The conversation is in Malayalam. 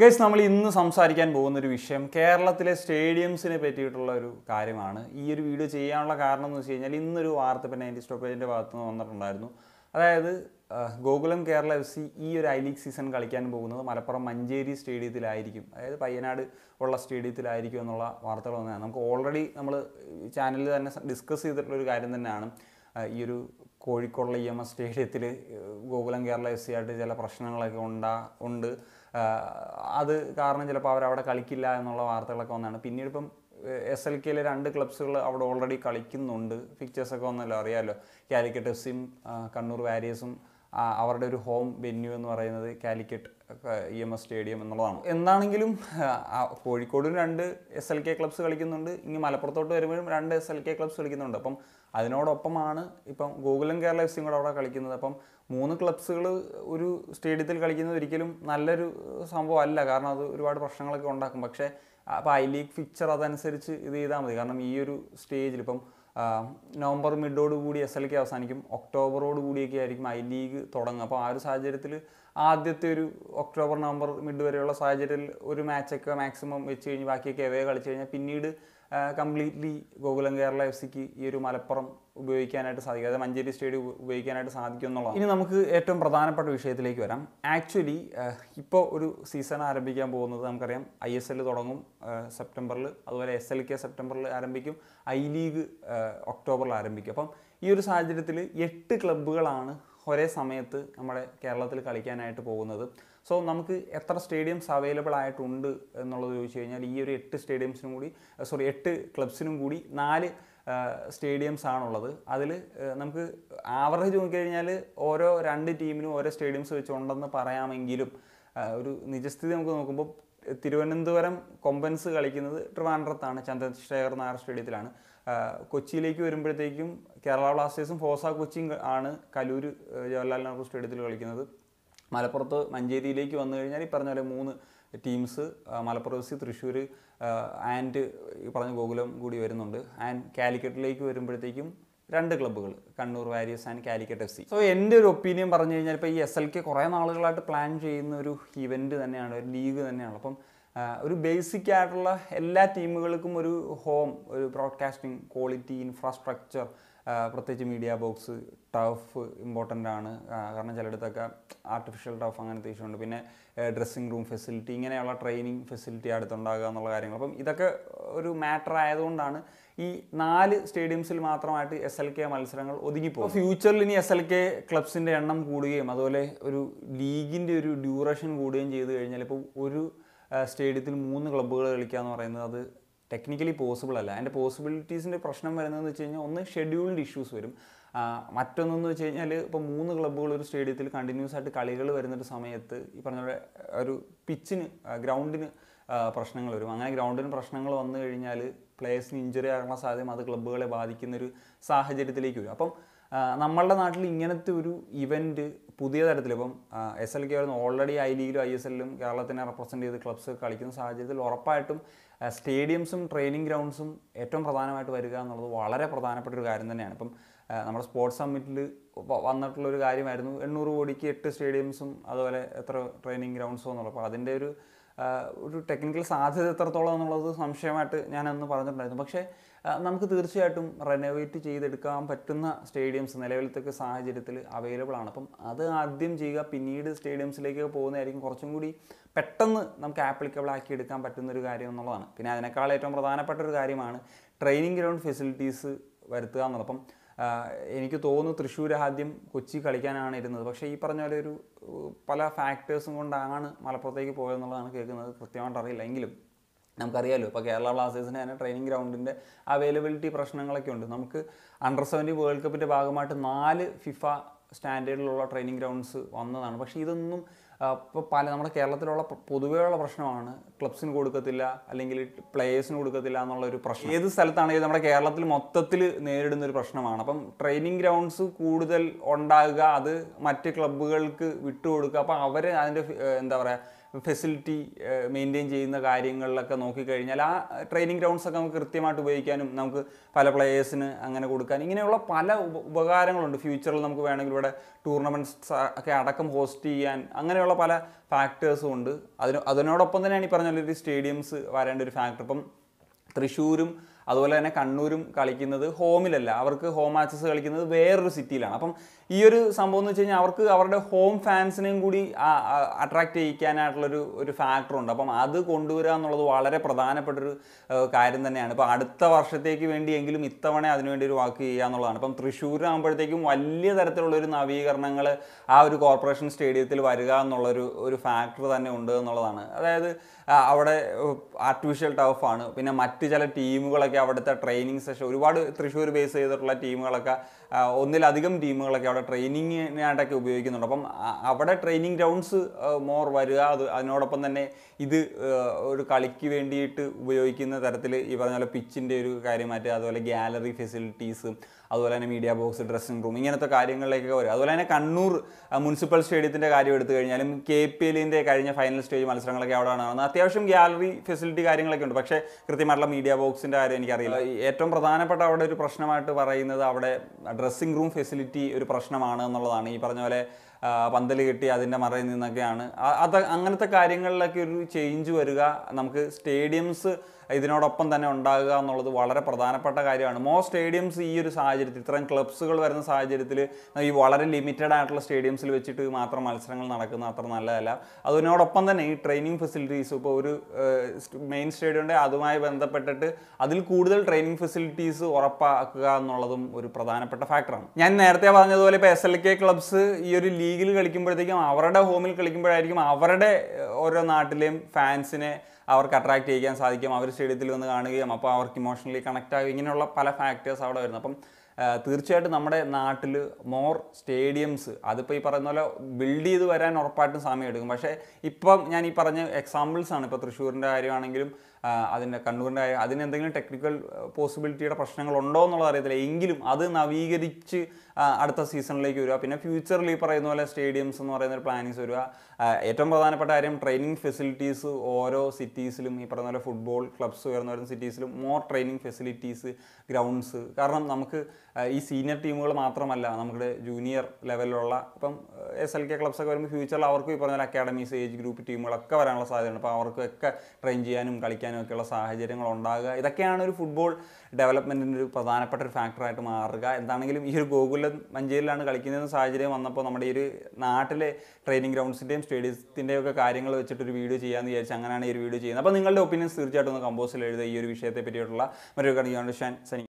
ഗൈസ് നമ്മൾ ഇന്ന് സംസാരിക്കാൻ പോകുന്ന ഒരു വിഷയം കേരളത്തിലെ സ്റ്റേഡിയംസിനെ പറ്റിയിട്ടുള്ള ഒരു കാര്യമാണ് ഈ ഒരു വീഡിയോ ചെയ്യാനുള്ള കാരണം എന്ന് വെച്ച് കഴിഞ്ഞാൽ ഇന്നൊരു വാർത്ത പിന്നെ നയൻറ്റി സ്റ്റോപ്പേജിൻ്റെ ഭാഗത്ത് നിന്ന് വന്നിട്ടുണ്ടായിരുന്നു അതായത് ഗോകുലം കേരള എഫ് സി ഈ ഒരു ഐ ലീഗ് സീസൺ കളിക്കാൻ പോകുന്നത് മലപ്പുറം മഞ്ചേരി സ്റ്റേഡിയത്തിലായിരിക്കും അതായത് പയ്യനാട് ഉള്ള സ്റ്റേഡിയത്തിലായിരിക്കും എന്നുള്ള വാർത്തകൾ വന്നതാണ് നമുക്ക് ഓൾറെഡി നമ്മൾ ചാനലിൽ തന്നെ ഡിസ്കസ് ചെയ്തിട്ടുള്ള ഒരു കാര്യം തന്നെയാണ് ഈ ഒരു കോഴിക്കോടുള്ള ഇ എം എസ് സ്റ്റേഡിയത്തിൽ ഗോകുലം കേരള എഫ് സി ആയിട്ട് ചില പ്രശ്നങ്ങളൊക്കെ ഉണ്ടാ ഉണ്ട് അത് കാരണം ചിലപ്പോൾ അവർ അവിടെ കളിക്കില്ല എന്നുള്ള വാർത്തകളൊക്കെ വന്നാണ് പിന്നീട് ഇപ്പം എസ് എൽ കെയിലെ രണ്ട് ക്ലബ്സുകൾ അവിടെ ഓൾറെഡി കളിക്കുന്നുണ്ട് ഫിക്ചേഴ്സൊക്കെ വന്നല്ലോ അറിയാമല്ലോ കാലിക്കറ്റ് എഫ്സിയും കണ്ണൂർ വാരിയേഴ്സും അവരുടെ ഒരു ഹോം വെന്യൂ എന്ന് പറയുന്നത് Calicut E M S stadium എന്നുള്ളതാണ് എന്താണെങ്കിലും കോഴിക്കോടും രണ്ട് എസ് എൽ കെ ക്ലബ്സ് കളിക്കുന്നുണ്ട് ഇനി മലപ്പുറത്തോട്ട് വരുമ്പോഴും രണ്ട് എസ് എൽ കെ ക്ലബ്സ് കളിക്കുന്നുണ്ട് അപ്പം അതിനോടൊപ്പമാണ് ഇപ്പം ഗോകുലം കേരള എഫ് സിയും കൂടെ അവിടെ കളിക്കുന്നത് അപ്പം മൂന്ന് ക്ലബ്സുകൾ ഒരു സ്റ്റേഡിയത്തിൽ കളിക്കുന്നത് ഒരിക്കലും നല്ലൊരു സംഭവം അല്ല കാരണം അത് ഒരുപാട് പ്രശ്നങ്ങളൊക്കെ ഉണ്ടാക്കും പക്ഷേ അപ്പോൾ ഐ ലീഗ് ഫിക്ചർ അതനുസരിച്ച് ഇത് ചെയ്താൽ മതി കാരണം ഈ ഒരു സ്റ്റേജിൽ ഇപ്പം നവംബർ മിഡോടുകൂടി എസ് എൽ കെ അവസാനിക്കും ഒക്ടോബറോട് കൂടിയൊക്കെ ആയിരിക്കും ഐ ലീഗ് തുടങ്ങുക അപ്പോൾ ആ ഒരു സാഹചര്യത്തിൽ ആദ്യത്തെ ഒരു ഒക്ടോബർ നവംബർ മിഡ് വരെയുള്ള സാഹചര്യത്തിൽ ഒരു മാച്ചൊക്കെ മാക്സിമം വെച്ച് കഴിഞ്ഞ് ബാക്കിയൊക്കെ എവയെ കളിച്ച് കഴിഞ്ഞാൽ പിന്നീട് കംപ്ലീറ്റ്ലി ഗോകുലം കേരള എഫ് സിക്ക് ഈ ഒരു മലപ്പുറം ഉപയോഗിക്കാനായിട്ട് സാധിക്കും അതായത് മഞ്ചേരി സ്റ്റേഡിയം ഉപയോഗിക്കാനായിട്ട് സാധിക്കും എന്നുള്ളത് ഇനി നമുക്ക് ഏറ്റവും പ്രധാനപ്പെട്ട വിഷയത്തിലേക്ക് വരാം ആക്ച്വലി ഇപ്പോൾ ഒരു സീസൺ ആരംഭിക്കാൻ പോകുന്നത് നമുക്കറിയാം ഐ എസ് എൽ തുടങ്ങും സെപ്റ്റംബറിൽ അതുപോലെ എസ് എൽ കെ സെപ്റ്റംബറിൽ ആരംഭിക്കും ഐ ലീഗ് ഒക്ടോബറിൽ ആരംഭിക്കും അപ്പം ഈ ഒരു സാഹചര്യത്തിൽ എട്ട് ക്ലബ്ബുകളാണ് ഒരേ സമയത്ത് നമ്മുടെ കേരളത്തിൽ കളിക്കാനായിട്ട് പോകുന്നത് സോ നമുക്ക് എത്ര സ്റ്റേഡിയംസ് അവൈലബിൾ ആയിട്ടുണ്ട് എന്നുള്ളത് ചോദിച്ചു കഴിഞ്ഞാൽ ഈ ഒരു എട്ട് സ്റ്റേഡിയംസിനും കൂടി സോറി എട്ട് ക്ലബ്സിനും കൂടി നാല് സ്റ്റേഡിയംസ് ആണുള്ളത് അതിൽ നമുക്ക് ആവറേജ് നോക്കിക്കഴിഞ്ഞാൽ ഓരോ രണ്ട് ടീമിനും ഓരോ സ്റ്റേഡിയംസ് വെച്ചുണ്ടെന്ന് പറയാമെങ്കിലും ഒരു നിജസ്ഥിതി നമുക്ക് നോക്കുമ്പോൾ തിരുവനന്തപുരം കൊമ്പൻസ് കളിക്കുന്നത് ട്രിവാൻഡ്രത്താണ് ചന്ദ്രശേഖർ നായർ സ്റ്റേഡിയത്തിലാണ് കൊച്ചിയിലേക്ക് വരുമ്പോഴത്തേക്കും കേരള ബ്ലാസ്റ്റേഴ്സും ഫോസ കൊച്ചിയും ആണ് കലൂർ ജവഹർലാൽ നെഹ്റു സ്റ്റേഡിയത്തിൽ കളിക്കുന്നത് മലപ്പുറത്ത് മഞ്ചേരിയിലേക്ക് വന്നു കഴിഞ്ഞാൽ ഈ പറഞ്ഞ പോലെ മൂന്ന് ടീംസ് മലപ്പുറം തൃശ്ശൂർ ആൻഡ് ഈ പറഞ്ഞ ഗോകുലം കൂടി വരുന്നുണ്ട് ആൻഡ് കാലിക്കറ്റിലേക്ക് വരുമ്പോഴത്തേക്കും രണ്ട് ക്ലബ്ബുകൾ Kannur warriors and Calicut F C so എൻ്റെ ഒരു ഒപ്പീനിയൻ പറഞ്ഞു കഴിഞ്ഞാൽ ഇപ്പോൾ ഈ എസ് എൽ കെ കുറേ നാളുകളായിട്ട് പ്ലാൻ ചെയ്യുന്ന ഒരു ഇവൻറ്റ് തന്നെയാണ് ഒരു ലീഗ് തന്നെയാണ് അപ്പം ഒരു ബേസിക് ആയിട്ടുള്ള എല്ലാ ടീമുകൾക്കും ഒരു ഹോം ഒരു ബ്രോഡ്കാസ്റ്റിംഗ് ക്വാളിറ്റി ഇൻഫ്രാസ്ട്രക്ചർ പ്രത്യേകിച്ച് മീഡിയ ബോക്സ് ടഫ് ഇമ്പോർട്ടൻ്റ് ആണ് കാരണം ചിലയിടത്തൊക്കെ ആർട്ടിഫിഷ്യൽ ടഫ് അങ്ങനത്തെ ഇഷ്യൂ ഉണ്ട് പിന്നെ ഡ്രസ്സിംഗ് റൂം ഫെസിലിറ്റി ഇങ്ങനെയുള്ള ട്രെയിനിങ് ഫെസിലിറ്റി അടുത്തുണ്ടാകുക എന്നുള്ള കാര്യങ്ങൾ അപ്പം ഇതൊക്കെ ഒരു മാറ്റർ ആയതുകൊണ്ടാണ് ഈ നാല് സ്റ്റേഡിയംസിൽ മാത്രമായിട്ട് എസ് എൽ കെ മത്സരങ്ങൾ ഒതുങ്ങിപ്പോകും ഫ്യൂച്ചറിൽ ഇനി എസ് എൽ കെ ക്ലബ്സിൻ്റെ എണ്ണം കൂടുകയും അതുപോലെ ഒരു ലീഗിൻ്റെ ഒരു ഡ്യൂറേഷൻ കൂടുകയും ചെയ്തു കഴിഞ്ഞാൽ ഇപ്പോൾ ഒരു സ്റ്റേഡിയത്തിൽ മൂന്ന് ക്ലബ്ബുകൾ കളിക്കുക എന്ന് പറയുന്നത് അത് ടെക്നിക്കലി പോസിബിൾ അല്ല അതിൻ്റെ പോസിബിലിറ്റീസിൻ്റെ പ്രശ്നം വരുന്നതെന്ന് വെച്ച് കഴിഞ്ഞാൽ ഒന്ന് ഷെഡ്യൂൾഡ് ഇഷ്യൂസ് വരും മറ്റൊന്നെന്ന് വെച്ച് കഴിഞ്ഞാൽ ഇപ്പോൾ മൂന്ന് ക്ലബ്ബുകൾ ഒരു സ്റ്റേഡിയത്തിൽ കണ്ടിന്യൂസ് ആയിട്ട് കളികൾ വരുന്നൊരു സമയത്ത് ഈ പറഞ്ഞ ഒരു പിച്ചിന് ഗ്രൗണ്ടിന് പ്രശ്നങ്ങൾ വരും അങ്ങനെ ഗ്രൗണ്ടിന് പ്രശ്നങ്ങൾ വന്നു കഴിഞ്ഞാൽ പ്ലേയേഴ്സിന് ഇഞ്ചുറി ആകാനുള്ള സാധ്യത അത് ക്ലബ്ബുകളെ ബാധിക്കുന്നൊരു സാഹചര്യത്തിലേക്ക് വരും അപ്പം നമ്മളുടെ നാട്ടിൽ ഇങ്ങനത്തെ ഒരു ഇവൻറ്റ് പുതിയ തരത്തിൽ ഇപ്പം എസ് എൽ കെ ആയിരുന്നു ഓൾറെഡി ഐ ലീഗിലും ഐ എസ് എല്ലിലും കേരളത്തിനെ റെപ്രസെൻ്റ് ചെയ്ത് ക്ലബ്സ് കളിക്കുന്ന സാഹചര്യത്തിൽ ഉറപ്പായിട്ടും സ്റ്റേഡിയംസും ട്രെയിനിങ് ഗ്രൗണ്ട്സും ഏറ്റവും പ്രധാനമായിട്ട് വരിക എന്നുള്ളത് വളരെ പ്രധാനപ്പെട്ട ഒരു കാര്യം തന്നെയാണ് ഇപ്പം നമ്മുടെ സ്പോർട്സ് സമ്മിറ്റിൽ വന്നിട്ടുള്ളൊരു കാര്യമായിരുന്നു എണ്ണൂറ് കോടിക്ക് എട്ട് സ്റ്റേഡിയംസും അതുപോലെ എത്ര ട്രെയിനിങ് ഗ്രൗണ്ട്സും എന്നുള്ളത് അപ്പോൾ അതിൻ്റെ ഒരു ഒരു ടെക്നിക്കൽ സാധ്യത എത്രത്തോളം എന്നുള്ളത് സംശയമായിട്ട് ഞാനന്ന് പറഞ്ഞിട്ടുണ്ടായിരുന്നു പക്ഷേ നമുക്ക് തീർച്ചയായിട്ടും റെനോവേറ്റ് ചെയ്തെടുക്കാൻ പറ്റുന്ന സ്റ്റേഡിയംസ് നിലവിലത്തെ സാഹചര്യത്തിൽ അവൈലബിൾ ആണ് അപ്പം അത് ആദ്യം ചെയ്യുക പിന്നീട് സ്റ്റേഡിയംസിലേക്ക് പോകുന്നതായിരിക്കും കുറച്ചും കൂടി പെട്ടെന്ന് നമുക്ക് ആപ്ലിക്കബിൾ ആക്കി എടുക്കാൻ പറ്റുന്ന ഒരു കാര്യം എന്നുള്ളതാണ് പിന്നെ അതിനേക്കാൾ ഏറ്റവും പ്രധാനപ്പെട്ട ഒരു കാര്യമാണ് ട്രെയിനിങ് ഗ്രൗണ്ട് ഫെസിലിറ്റീസ് വരുത്തുക എന്നുള്ളത് അപ്പം എനിക്ക് തോന്നുന്നു തൃശ്ശൂർ ആദ്യം കൊച്ചി കളിക്കാനാണ് ഇരുന്നത് പക്ഷേ ഈ പറഞ്ഞ പോലെ ഒരു പല ഫാക്ടേഴ്സും കൊണ്ടാണ് മലപ്പുറത്തേക്ക് പോയെന്നുള്ളതാണ് കേൾക്കുന്നത് കൃത്യമായിട്ട് അറിയില്ല എങ്കിലും നമുക്കറിയാലോ ഇപ്പോൾ കേരള ബ്ലാസ്റ്റേഴ്സിന് തന്നെ ട്രെയിനിങ് ഗ്രൗണ്ടിൻ്റെ അവൈലബിലിറ്റി പ്രശ്നങ്ങളൊക്കെ ഉണ്ട് നമുക്ക് അണ്ടർ സെവൻറ്റി വേൾഡ് കപ്പിൻ്റെ ഭാഗമായിട്ട് നാല് ഫിഫ സ്റ്റാൻഡേർഡിലുള്ള ട്രെയിനിങ് ഗ്രൗണ്ട്സ് വന്നതാണ് പക്ഷേ ഇതൊന്നും ഇപ്പോൾ പല നമ്മുടെ കേരളത്തിലുള്ള പൊതുവെയുള്ള പ്രശ്നമാണ് ക്ലബ്സിന് കൊടുക്കത്തില്ല അല്ലെങ്കിൽ പ്ലേയേഴ്സിന് കൊടുക്കത്തില്ല എന്നുള്ളൊരു പ്രശ്നം ഏത് സ്ഥലത്താണെങ്കിലും നമ്മുടെ കേരളത്തിൽ മൊത്തത്തിൽ നേരിടുന്ന ഒരു പ്രശ്നമാണ് അപ്പം ട്രെയിനിങ് ഗ്രൗണ്ട്സ് കൂടുതൽ ഉണ്ടാകുക അത് മറ്റ് ക്ലബ്ബുകൾക്ക് വിട്ടുകൊടുക്കുക അപ്പോൾ അവർ അതിൻ്റെ എന്താ പറയുക ഫെസിലിറ്റി മെയിൻറ്റെയിൻ ചെയ്യുന്ന കാര്യങ്ങളിലൊക്കെ നോക്കിക്കഴിഞ്ഞാൽ ആ ട്രെയിനിങ് ഗ്രൗണ്ട്സൊക്കെ നമുക്ക് കൃത്യമായിട്ട് ഉപയോഗിക്കാനും നമുക്ക് പല പ്ലേയേഴ്സിന് അങ്ങനെ കൊടുക്കാൻ ഇങ്ങനെയുള്ള പല ഉപകാരങ്ങളുണ്ട് ഫ്യൂച്ചറിൽ നമുക്ക് വേണമെങ്കിൽ ഇവിടെ ടൂർണമെൻറ്റ്സ് ഒക്കെ അടക്കം ഹോസ്റ്റ് ചെയ്യാൻ അങ്ങനെയുള്ള പല ഫാക്ടേഴ്സും ഉണ്ട് അതിന് അതിനോടൊപ്പം തന്നെയാണ് ഈ പറഞ്ഞ ഒരു സ്റ്റേഡിയംസ് വരേണ്ട ഒരു ഫാക്ടർ ഇപ്പം തൃശ്ശൂരും അതുപോലെ തന്നെ കണ്ണൂരും കളിക്കുന്നത് ഹോമിലല്ല അവർക്ക് ഹോം മാച്ചസ് കളിക്കുന്നത് വേറൊരു സിറ്റിയിലാണ് അപ്പം ഈ ഒരു സംഭവം എന്ന് വെച്ച് കഴിഞ്ഞാൽ അവർക്ക് അവരുടെ ഹോം ഫാൻസിനെയും കൂടി അട്രാക്റ്റ് ചെയ്യിക്കാനായിട്ടുള്ളൊരു ഒരു ഫാക്ടറുണ്ട് അപ്പം അത് കൊണ്ടുവരിക എന്നുള്ളത് വളരെ പ്രധാനപ്പെട്ടൊരു കാര്യം തന്നെയാണ് ഇപ്പോൾ അടുത്ത വർഷത്തേക്ക് വേണ്ടിയെങ്കിലും ഇത്തവണ അതിനുവേണ്ടി ഒരു വാക്ക് ചെയ്യുക എന്നുള്ളതാണ് ഇപ്പം തൃശ്ശൂരാകുമ്പോഴത്തേക്കും വലിയ തരത്തിലുള്ള ഒരു നവീകരണങ്ങൾ ആ ഒരു കോർപ്പറേഷൻ സ്റ്റേഡിയത്തിൽ വരിക എന്നുള്ളൊരു ഒരു ഫാക്ടർ തന്നെ ഉണ്ട് എന്നുള്ളതാണ് അതായത് അവിടെ ആർട്ടിഫിഷ്യൽ ടഫാണ് പിന്നെ മറ്റ് ചില ടീമുകളൊക്കെ ടീമുകളൊക്കെ അവിടുത്തെ ട്രെയിനിങ് സെഷൻ ഒരുപാട് തൃശ്ശൂർ ബേസ് ചെയ്തിട്ടുള്ള ടീമുകളൊക്കെ ഒന്നിലധികം ടീമുകളൊക്കെ അവിടെ ട്രെയിനിങ്ങിനായിട്ടൊക്കെ ഉപയോഗിക്കുന്നുണ്ട് അപ്പം അവിടെ ട്രെയിനിങ് ഗ്രൗണ്ട്സ് മോർ വരിക അത് അതിനോടൊപ്പം തന്നെ ഇത് ഒരു കളിക്ക് വേണ്ടിയിട്ട് ഉപയോഗിക്കുന്ന തരത്തിൽ ഈ പറഞ്ഞ പോലെ പിച്ചിൻ്റെ ഒരു കാര്യം മാറ്റുക അതുപോലെ ഗ്യാലറി ഫെസിലിറ്റീസ് അതുപോലെ തന്നെ മീഡിയ ബോക്സ് ഡ്രസ്സിംഗ് റൂം ഇങ്ങനത്തെ കാര്യങ്ങളിലേക്കൊക്കെ വരും അതുപോലെ തന്നെ കണ്ണൂർ മുനിസിപ്പൽ സ്റ്റേഡിയത്തിൻ്റെ കാര്യം എടുത്തു കഴിഞ്ഞാലും കെ പി എല്ലിൻ്റെ കഴിഞ്ഞ ഫൈനൽ സ്റ്റേജ് മത്സരങ്ങളൊക്കെ അവിടെ നടന്നത് അത്യാവശ്യം ഗ്യാലറി ഫെസിലിറ്റി കാര്യങ്ങളൊക്കെ ഉണ്ട് പക്ഷേ കൃത്യമായിട്ടുള്ള മീഡിയ ബോക്സിൻ്റെ കാര്യം എനിക്കറിയില്ല ഏറ്റവും പ്രധാനപ്പെട്ട അവിടെ ഒരു പ്രശ്നമായിട്ട് പറയുന്നത് അവിടെ ഡ്രസ്സിംഗ് റൂം ഫെസിലിറ്റി ഒരു പ്രശ്നമാണ് എന്നുള്ളതാണ് ഈ പറഞ്ഞ പോലെ പന്തൽ കെട്ടി അതിൻ്റെ മറയിൽ നിന്നൊക്കെയാണ് അത് അങ്ങനത്തെ കാര്യങ്ങളിലൊക്കെ ഒരു ചേഞ്ച് വരിക നമുക്ക് സ്റ്റേഡിയംസ് ഇതിനോടൊപ്പം തന്നെ ഉണ്ടാകുക എന്നുള്ളത് വളരെ പ്രധാനപ്പെട്ട കാര്യമാണ് മോ സ്റ്റേഡിയംസ് ഈ ഒരു സാഹചര്യത്തിൽ ഇത്രയും ക്ലബ്സുകൾ വരുന്ന സാഹചര്യത്തിൽ ഈ വളരെ ലിമിറ്റഡ് ആയിട്ടുള്ള സ്റ്റേഡിയംസിൽ വെച്ചിട്ട് മാത്രം മത്സരങ്ങൾ നടക്കുന്നത് അത്ര നല്ലതല്ല അതിനോടൊപ്പം തന്നെ ഈ ട്രെയിനിങ് ഫെസിലിറ്റീസ് ഇപ്പോൾ ഒരു മെയിൻ സ്റ്റേഡിയം അതുമായി ബന്ധപ്പെട്ടിട്ട് അതിൽ കൂടുതൽ ട്രെയിനിങ് ഫെസിലിറ്റീസ് ഉറപ്പാക്കുക എന്നുള്ളതും ഒരു പ്രധാനപ്പെട്ട ഫാക്ടറാണ് ഞാൻ നേരത്തെ പറഞ്ഞതുപോലെ ഇപ്പോൾ എസ് എൽ കെ ക്ലബ്സ് ഈ ഒരു ലീഗിൽ കളിക്കുമ്പോഴത്തേക്കും അവരുടെ ഹോമിൽ കളിക്കുമ്പോഴായിരിക്കും അവരുടെ ഓരോ നാട്ടിലെയും ഫാൻസിനെ അവർക്ക് അട്രാക്ട് ചെയ്യാൻ സാധിക്കും അവർ സ്റ്റേഡിയത്തിൽ വന്ന് കാണുകയും അപ്പോൾ അവർക്ക് ഇമോഷണലി കണക്റ്റ് ആകും ഇങ്ങനെയുള്ള പല ഫാക്ടേഴ്സ് അവിടെ വരുന്നു അപ്പം തീർച്ചയായിട്ടും നമ്മുടെ നാട്ടിൽ മോർ സ്റ്റേഡിയംസ് അതിപ്പോൾ ഈ പറയുന്ന പോലെ ബിൽഡ് ചെയ്ത് വരാൻ ഉറപ്പായിട്ടും സമയം എടുക്കും പക്ഷേ ഇപ്പം ഞാൻ ഈ പറഞ്ഞ എക്സാമ്പിൾസാണ് ഇപ്പോൾ തൃശ്ശൂരിൻ്റെ കാര്യമാണെങ്കിലും അതിൻ്റെ കണ്ണൂരിൻ്റെ അതിന് അതിനെന്തെങ്കിലും ടെക്നിക്കൽ പോസിബിലിറ്റിയുടെ ഉണ്ടോ എന്നുള്ളത് അറിയത്തില്ല എങ്കിലും അത് നവീകരിച്ച് അടുത്ത സീസണിലേക്ക് വരിക പിന്നെ ഫ്യൂച്ചറിൽ ഈ പറയുന്ന പോലെ സ്റ്റേഡിയംസ് എന്ന് പറയുന്ന ഒരു പ്ലാനിങ്സ് വരിക ഏറ്റവും പ്രധാനപ്പെട്ട കാര്യം ട്രെയിനിങ് ഫെസിലിറ്റീസ് ഓരോ സിറ്റീസിലും ഈ പറയുന്ന പോലെ ഫുട്ബോൾ ക്ലബ്സ് ഉയർന്നു വരുന്ന സിറ്റീസിലും മോർ ട്രെയിനിങ് ഫെസിലിറ്റീസ് ഗ്രൗണ്ട്സ് കാരണം നമുക്ക് ഈ സീനിയർ ടീമുകൾ മാത്രമല്ല നമ്മുടെ ജൂനിയർ ലെവലിലുള്ള ഇപ്പം എസ് എൽ കെ ക്ലബ്സ് ഒക്കെ വരുമ്പോൾ ഫ്യൂച്ചറിൽ അവർക്കും ഈ പറഞ്ഞ അക്കാഡമീസ് ഏജ് ഗ്രൂപ്പ് ടീമുകളൊക്കെ വരാനുള്ള സാധ്യതയുണ്ട് അപ്പോൾ അവർക്കൊക്കെ ട്രെയിൻ ചെയ്യാനും കളിക്കാനും ഒക്കെയുള്ള സാഹചര്യങ്ങൾ ഉണ്ടാകുക ഇതൊക്കെയാണ് ഒരു ഫുട്ബോൾ ഡെവലപ്മെൻറ്റിൻ്റെ ഒരു പ്രധാനപ്പെട്ട ഒരു ഫാക്ടറായിട്ട് മാറുക എന്താണെങ്കിലും ഈ ഒരു ഗോകുലം മഞ്ചേരിയിലാണ് കളിക്കുന്ന സാഹചര്യം വന്നപ്പോൾ നമ്മുടെ ഈ ഒരു നാട്ടിലെ ട്രെയിനിങ് ഗ്രൗണ്ട്സിൻ്റെയും സ്റ്റേഡിയത്തിൻ്റെയും ഒക്കെ കാര്യങ്ങൾ വെച്ചിട്ടൊരു വീഡിയോ ചെയ്യാമെന്ന് വിചാരിച്ച് അങ്ങനെയാണ് ഈ ഒരു വീഡിയോ ചെയ്യുന്നത് അപ്പോൾ നിങ്ങളുടെ ഒപ്പീനിയൻസ് തീർച്ചയായിട്ടും ഒന്ന് കമ്പോസിൽ എഴുതുക ഈ ഒരു വിഷയത്തെ പറ്റിയിട്ടുള്ള മറ്റൊരു കണിക്കാൻ ഷാൻ സനി